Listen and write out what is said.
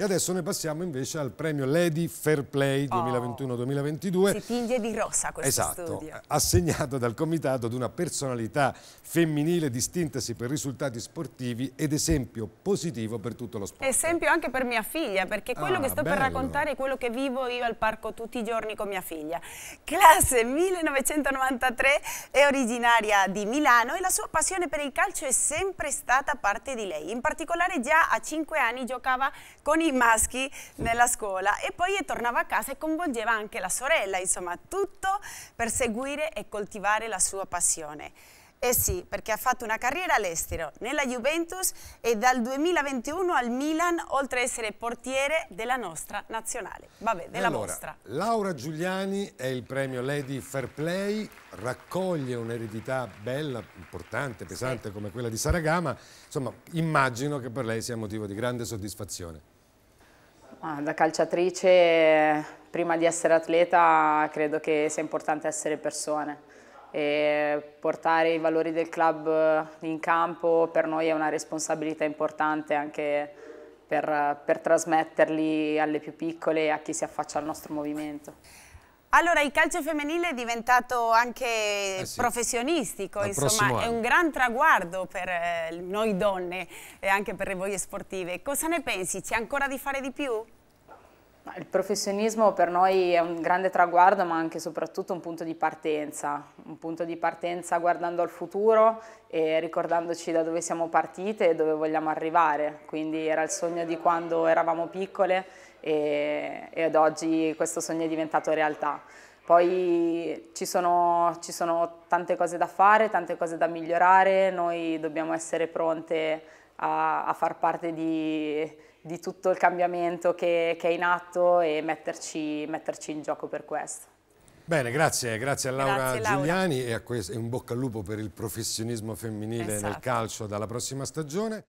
E adesso ne passiamo invece al premio Lady Fair Play 2021-2022. Si tinge di rossa questo esatto, studio. assegnato dal comitato ad una personalità femminile distintasi per risultati sportivi ed esempio positivo per tutto lo sport. Esempio anche per mia figlia, perché quello ah, che sto bello. per raccontare è quello che vivo io al parco tutti i giorni con mia figlia. Classe 1993 è originaria di Milano e la sua passione per il calcio è sempre stata parte di lei. In particolare già a 5 anni giocava con i maschi nella scuola e poi tornava a casa e coinvolgeva anche la sorella, insomma tutto per seguire e coltivare la sua passione. Eh sì, perché ha fatto una carriera all'estero, nella Juventus e dal 2021 al Milan, oltre ad essere portiere della nostra nazionale. Vabbè, della allora, vostra. Laura Giuliani è il premio Lady Fair Play, raccoglie un'eredità bella, importante, pesante sì. come quella di Saragama. Insomma, immagino che per lei sia motivo di grande soddisfazione da calciatrice, prima di essere atleta, credo che sia importante essere persone e portare i valori del club in campo per noi è una responsabilità importante anche per, per trasmetterli alle più piccole e a chi si affaccia al nostro movimento. Allora, il calcio femminile è diventato anche eh sì. professionistico, insomma, è un gran traguardo per eh, noi donne e anche per voi sportive. Cosa ne pensi? C'è ancora di fare di più? Il professionismo per noi è un grande traguardo ma anche e soprattutto un punto di partenza, un punto di partenza guardando al futuro e ricordandoci da dove siamo partite e dove vogliamo arrivare, quindi era il sogno di quando eravamo piccole e, e ad oggi questo sogno è diventato realtà. Poi ci sono, ci sono tante cose da fare, tante cose da migliorare, noi dobbiamo essere pronte a, a far parte di, di, tutto il cambiamento che, che, è in atto e metterci, metterci in gioco per questo. Bene, grazie, grazie a Laura, grazie, Laura. Giuliani e, a questo, e un bocca al lupo per il professionismo femminile esatto. nel calcio dalla prossima stagione.